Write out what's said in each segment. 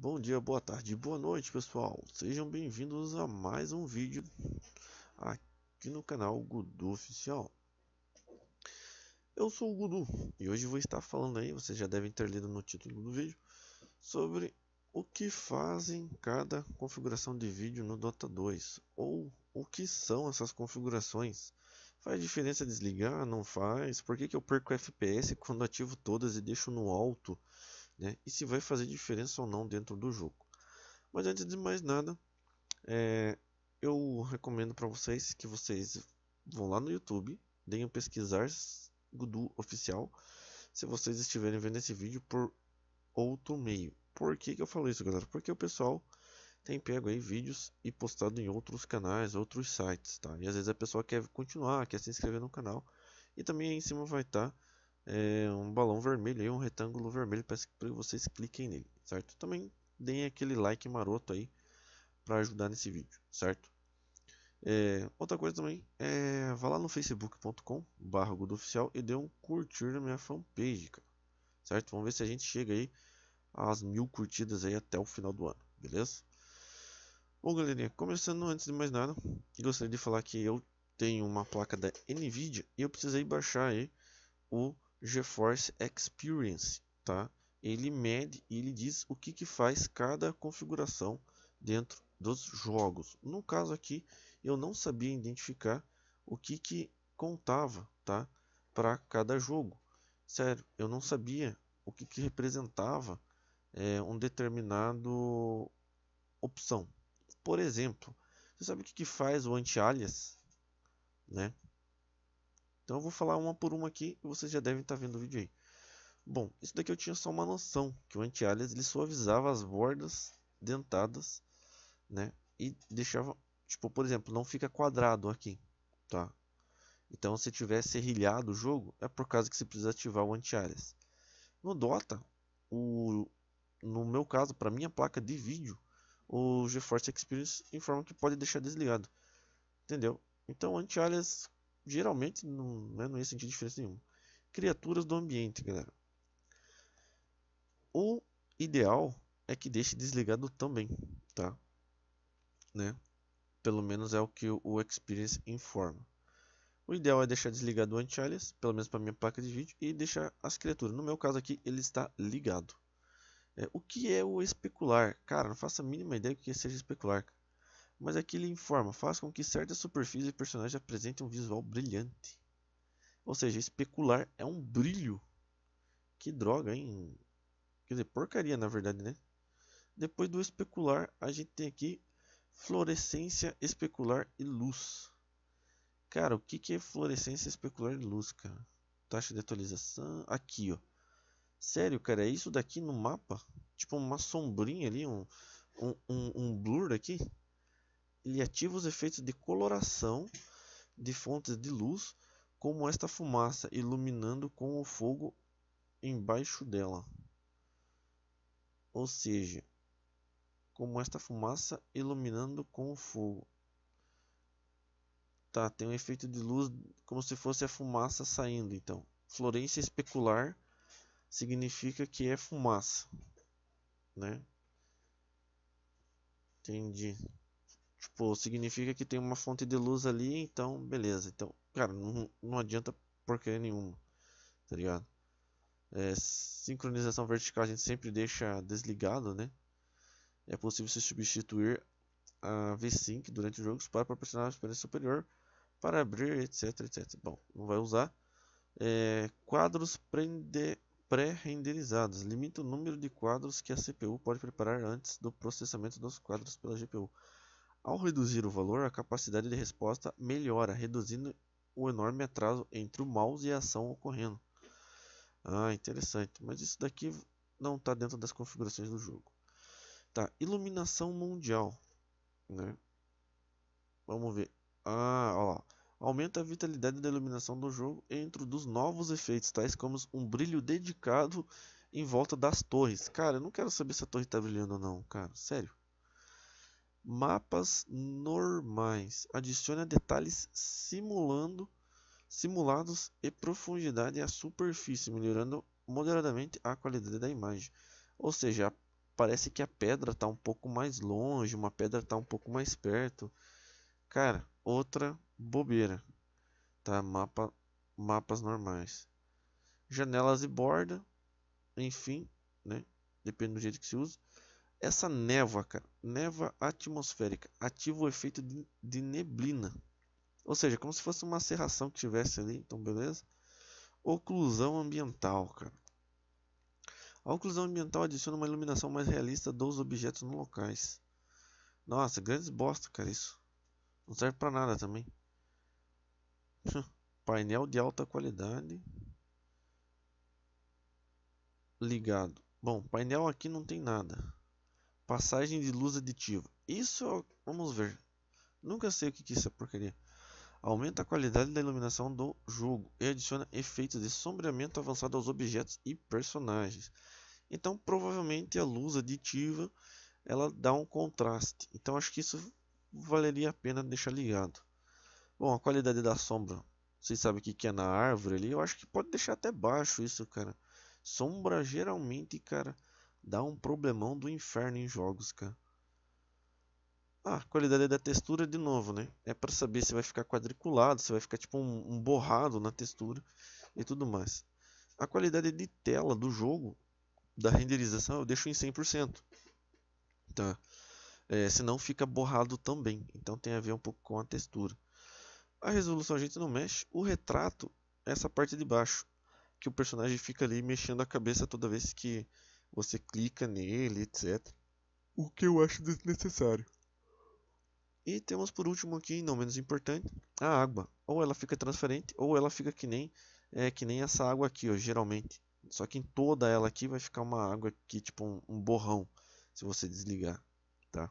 Bom dia, boa tarde, boa noite pessoal, sejam bem-vindos a mais um vídeo aqui no canal Gudu Oficial. Eu sou o Gudu e hoje vou estar falando aí, vocês já devem ter lido no título do vídeo, sobre o que fazem cada configuração de vídeo no Dota 2 ou o que são essas configurações. Faz diferença desligar? Não faz? Por que, que eu perco FPS quando ativo todas e deixo no alto? né? e se vai fazer diferença ou não dentro do jogo. Mas antes de mais nada, é, eu recomendo para vocês que vocês vão lá no YouTube, deem um pesquisar Gudu Oficial, se vocês estiverem vendo esse vídeo por outro meio. Por que, que eu falo isso, galera? Porque o pessoal tem pego aí vídeos e postado em outros canais, outros sites, tá? E às vezes a pessoa quer continuar, quer se inscrever no canal. E também aí em cima vai estar tá é, um balão vermelho e um retângulo vermelho. Peço que vocês cliquem nele, certo? Também deem aquele like maroto aí para ajudar nesse vídeo, certo? É, outra coisa também é vá lá no facebook.com oficial e dê um curtir na minha fanpage, cara, certo? Vamos ver se a gente chega aí às mil curtidas aí até o final do ano, beleza? Bom, galerinha, começando antes de mais nada, gostaria de falar que eu tenho uma placa da Nvidia e eu precisei baixar aí o GeForce Experience, tá? Ele mede e ele diz o que, que faz cada configuração dentro dos jogos. No caso aqui, eu não sabia identificar o que, que contava, tá? Para cada jogo. Sério, eu não sabia o que, que representava é, um determinado opção. Por exemplo, você sabe o que, que faz o anti-alias, né? Então eu vou falar uma por uma aqui e vocês já devem estar tá vendo o vídeo aí. Bom, isso daqui eu tinha só uma noção, que o anti-alias ele suavizava as bordas dentadas, né? E deixava, tipo, por exemplo, não fica quadrado aqui, tá? Então se tiver serrilhado o jogo, é por causa que você precisa ativar o anti-alias. No Dota, o, no meu caso, para minha placa de vídeo, o GeForce Experience informa que pode deixar desligado. Entendeu? Então, anti-alias geralmente não, né, não ia sentir diferença nenhuma. Criaturas do ambiente, galera. O ideal é que deixe desligado também, tá? Né? Pelo menos é o que o Experience informa. O ideal é deixar desligado o anti-alias, pelo menos para minha placa de vídeo, e deixar as criaturas. No meu caso aqui, ele está ligado. É, o que é o especular? Cara, não faço a mínima ideia do que seja especular mas aqui é ele informa, faz com que certa superfície e personagem apresente um visual brilhante. Ou seja, especular é um brilho. Que droga, hein? Quer dizer, porcaria na verdade, né? Depois do especular, a gente tem aqui fluorescência especular e luz. Cara, o que, que é fluorescência especular e luz, cara? Taxa de atualização. Aqui, ó. Sério, cara, é isso daqui no mapa? Tipo uma sombrinha ali, um, um, um, um blur aqui? ele ativa os efeitos de coloração de fontes de luz, como esta fumaça iluminando com o fogo embaixo dela. Ou seja, como esta fumaça iluminando com o fogo. Tá, tem um efeito de luz como se fosse a fumaça saindo, então. Florência especular significa que é fumaça, né? Entendi. Tipo, significa que tem uma fonte de luz ali, então beleza. Então, cara, não, não adianta porcaria nenhuma, tá ligado? É, sincronização vertical a gente sempre deixa desligado, né? É possível se substituir a VSync durante jogos para proporcionar uma experiência superior para abrir, etc, etc. Bom, não vai usar. É, quadros pré-renderizados. Limita o número de quadros que a CPU pode preparar antes do processamento dos quadros pela GPU. Ao reduzir o valor, a capacidade de resposta melhora, reduzindo o enorme atraso entre o mouse e a ação ocorrendo. Ah, interessante. Mas isso daqui não está dentro das configurações do jogo. Tá, iluminação mundial. Né? Vamos ver. Ah, ó lá. Aumenta a vitalidade da iluminação do jogo e introduz novos efeitos, tais como um brilho dedicado em volta das torres. Cara, eu não quero saber se a torre está brilhando ou não, cara. Sério mapas normais. Adiciona detalhes simulando simulados e profundidade à superfície, melhorando moderadamente a qualidade da imagem. Ou seja, parece que a pedra está um pouco mais longe, uma pedra está um pouco mais perto. Cara, outra bobeira. Tá, mapa, mapas normais. Janelas e borda, enfim, né? Depende do jeito que se usa. Essa névoa, cara, névoa atmosférica, ativa o efeito de, de neblina. Ou seja, como se fosse uma acerração que tivesse ali, então beleza? Oclusão ambiental, cara. A oclusão ambiental adiciona uma iluminação mais realista dos objetos nos locais. Nossa, grandes bosta, cara, isso. Não serve para nada também. Painel de alta qualidade. Ligado. Bom, painel aqui não tem nada. Passagem de luz aditiva. Isso, vamos ver. Nunca sei o que, que é essa porcaria. Aumenta a qualidade da iluminação do jogo e adiciona efeitos de sombreamento avançado aos objetos e personagens. Então, provavelmente a luz aditiva ela dá um contraste. Então, acho que isso valeria a pena deixar ligado. Bom, a qualidade da sombra, vocês sabem o que, que é na árvore ali. Eu acho que pode deixar até baixo isso, cara. Sombra geralmente, cara, Dá um problemão do inferno em jogos, cara. Ah, qualidade da textura de novo, né? É para saber se vai ficar quadriculado, se vai ficar tipo um, um, borrado na textura e tudo mais. A qualidade de tela do jogo, da renderização, eu deixo em 100%. Tá? É, senão fica borrado também. Então tem a ver um pouco com a textura. A resolução a gente não mexe. O retrato, essa parte de baixo, que o personagem fica ali mexendo a cabeça toda vez que você clica nele, etc. O que eu acho desnecessário. E temos por último aqui, não menos importante, a água. Ou ela fica transparente, ou ela fica que nem é que nem essa água aqui, ó, geralmente. Só que em toda ela aqui vai ficar uma água aqui, tipo um, um borrão, se você desligar, tá?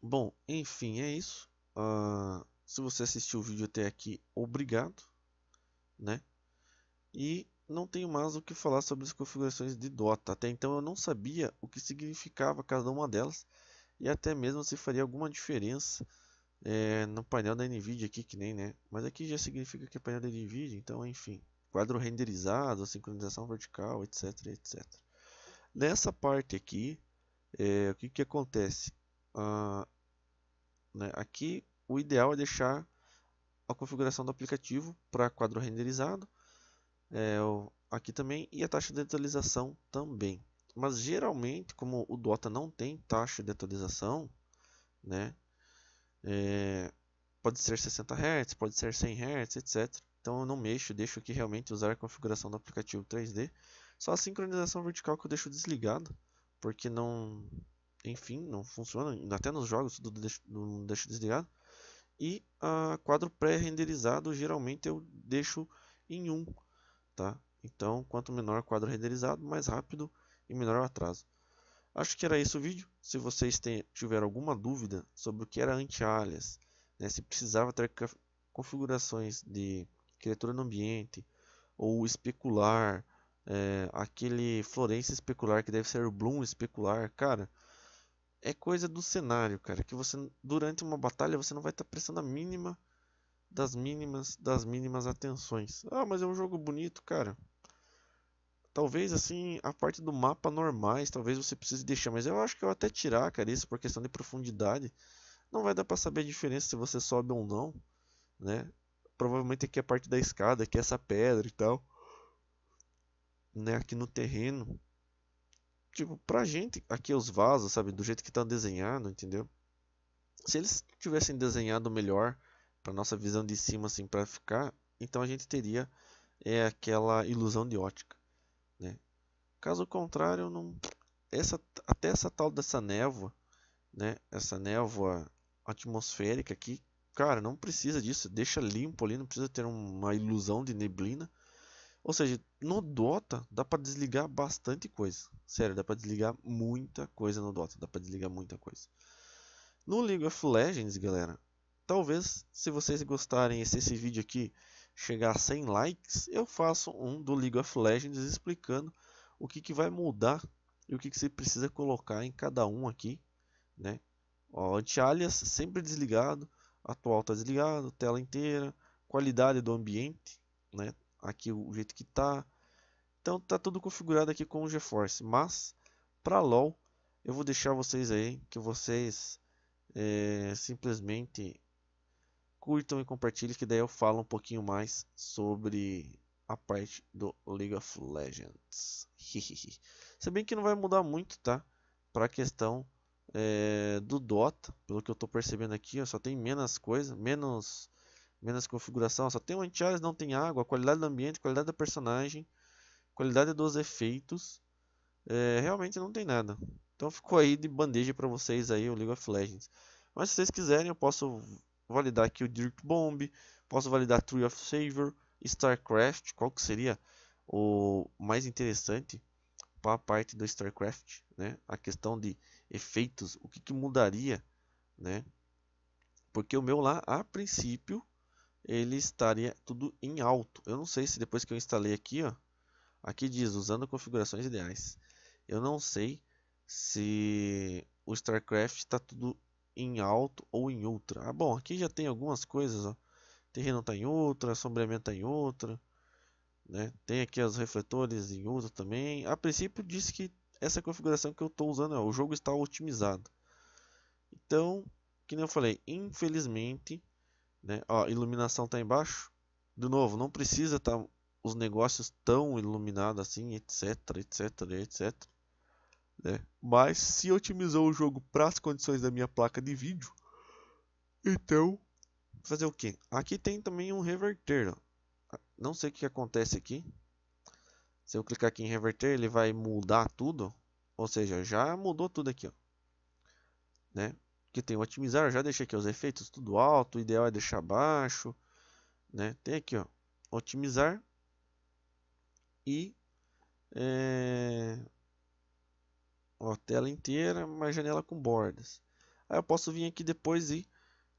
Bom, enfim, é isso. Uh, se você assistiu o vídeo até aqui, obrigado, né? E não tenho mais o que falar sobre as configurações de Dota. Até então eu não sabia o que significava cada uma delas e até mesmo se faria alguma diferença é, no painel da Nvidia aqui que nem, né? Mas aqui já significa que é painel da Nvidia, então enfim, quadro renderizado, sincronização vertical, etc, etc. Nessa parte aqui, é, o que que acontece? Ah, né, aqui o ideal é deixar a configuração do aplicativo para quadro renderizado é, aqui também e a taxa de atualização também. Mas geralmente, como o Dota não tem taxa de atualização, né, é, pode ser 60 Hz, pode ser 100 Hz, etc. Então eu não mexo, deixo aqui realmente usar a configuração do aplicativo 3D. Só a sincronização vertical que eu deixo desligada, porque não, enfim, não funciona. Até nos jogos tudo deixo, não deixo desligado. E a quadro pré-renderizado geralmente eu deixo em 1. Um tá? Então, quanto menor o quadro renderizado, mais rápido e menor o atraso. Acho que era isso o vídeo. Se vocês tiverem tiveram alguma dúvida sobre o que era anti-alias, né, se precisava ter configurações de criatura no ambiente, ou especular, é, aquele Florence especular que deve ser o Bloom especular, cara, é coisa do cenário, cara, que você durante uma batalha você não vai estar tá prestando a mínima das mínimas das mínimas atenções. Ah, mas é um jogo bonito, cara. Talvez assim a parte do mapa normais, talvez você precise deixar, mas eu acho que eu até tirar, cara, isso por questão de profundidade. Não vai dar para saber a diferença se você sobe ou não, né? Provavelmente aqui é a parte da escada, aqui é essa pedra e tal, né? Aqui no terreno, tipo pra gente aqui é os vasos, sabe, do jeito que tá desenhado, entendeu? Se eles tivessem desenhado melhor, para nossa visão de cima assim para ficar, então a gente teria é aquela ilusão de ótica, né? Caso contrário, não essa até essa tal dessa névoa, né? Essa névoa atmosférica aqui, cara, não precisa disso, deixa limpo ali, não precisa ter uma ilusão de neblina. Ou seja, no Dota dá para desligar bastante coisa. Sério, dá para desligar muita coisa no Dota, dá para desligar muita coisa. No League of Legends, galera, Talvez, se vocês gostarem, se esse vídeo aqui chegar a 100 likes, eu faço um do League of Legends explicando o que, que vai mudar e o que, que você precisa colocar em cada um aqui, né? anti-alias sempre desligado, atual está desligado, tela inteira, qualidade do ambiente, né? Aqui o jeito que tá. Então tá tudo configurado aqui com o GeForce, mas para LoL eu vou deixar vocês aí que vocês é, simplesmente curtam e compartilhem, que daí eu falo um pouquinho mais sobre a parte do League of Legends. Se bem que não vai mudar muito, tá? Pra questão é, do Dota, pelo que eu tô percebendo aqui, ó, só tem menos coisa, menos, menos configuração, só tem um anti não tem água, qualidade do ambiente, qualidade da personagem, qualidade dos efeitos, é, realmente não tem nada. Então ficou aí de bandeja para vocês aí o League of Legends. Mas se vocês quiserem, eu posso validar aqui o Dirt Bomb, posso validar Tree of Savior, StarCraft, qual que seria o mais interessante para a parte do StarCraft, né? A questão de efeitos, o que, que mudaria, né? Porque o meu lá, a princípio, ele estaria tudo em alto. Eu não sei se depois que eu instalei aqui, ó, aqui diz usando configurações ideais. Eu não sei se o StarCraft está tudo em alto ou em ultra. Ah, bom, aqui já tem algumas coisas, ó. Terreno está em outra, sombreamento está em outra, né? Tem aqui os refletores em outra também. A princípio diz que essa configuração que eu estou usando, ó, o jogo está otimizado. Então, que nem eu falei, infelizmente, né? Ó, iluminação está embaixo. De novo, não precisa estar tá os negócios tão iluminados assim, etc, etc, etc. Né? Mas se otimizou o jogo para as condições da minha placa de vídeo, então fazer o que? Aqui tem também um reverter. Ó. Não sei o que acontece aqui. Se eu clicar aqui em reverter, ele vai mudar tudo. Ou seja, já mudou tudo aqui. Ó. Né? Que tem o otimizar, já deixei aqui os efeitos tudo alto. O ideal é deixar baixo. Né? Tem aqui, ó, otimizar e é, uma tela inteira, uma janela com bordas. Aí eu posso vir aqui depois e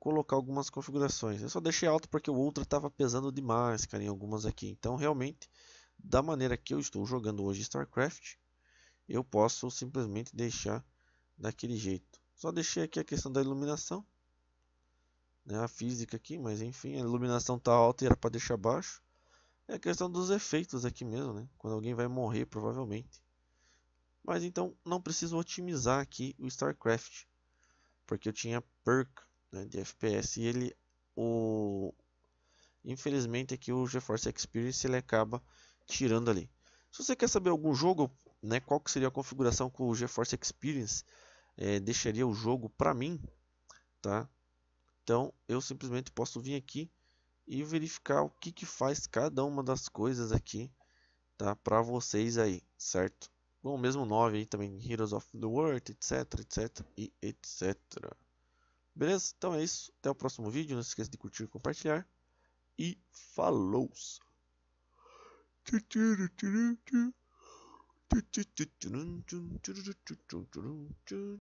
colocar algumas configurações. Eu só deixei alto porque o Ultra estava pesando demais, cara, em algumas aqui. Então, realmente, da maneira que eu estou jogando hoje StarCraft, eu posso simplesmente deixar daquele jeito. Só deixei aqui a questão da iluminação, né, a física aqui, mas enfim, a iluminação tá alta e era para deixar baixo. É a questão dos efeitos aqui mesmo, né? Quando alguém vai morrer, provavelmente. Mas então não preciso otimizar aqui o StarCraft, porque eu tinha perk né, de FPS e ele o infelizmente aqui é o GeForce Experience ele acaba tirando ali. Se você quer saber algum jogo, né, qual que seria a configuração que o GeForce Experience é, deixaria o jogo para mim, tá? Então eu simplesmente posso vir aqui e verificar o que que faz cada uma das coisas aqui, tá? Para vocês aí, certo? Bom, mesmo 9 aí também, Heroes of the World, etc, etc e etc. Beleza? Então é isso. Até o próximo vídeo. Não se esqueça de curtir, compartilhar. E falou!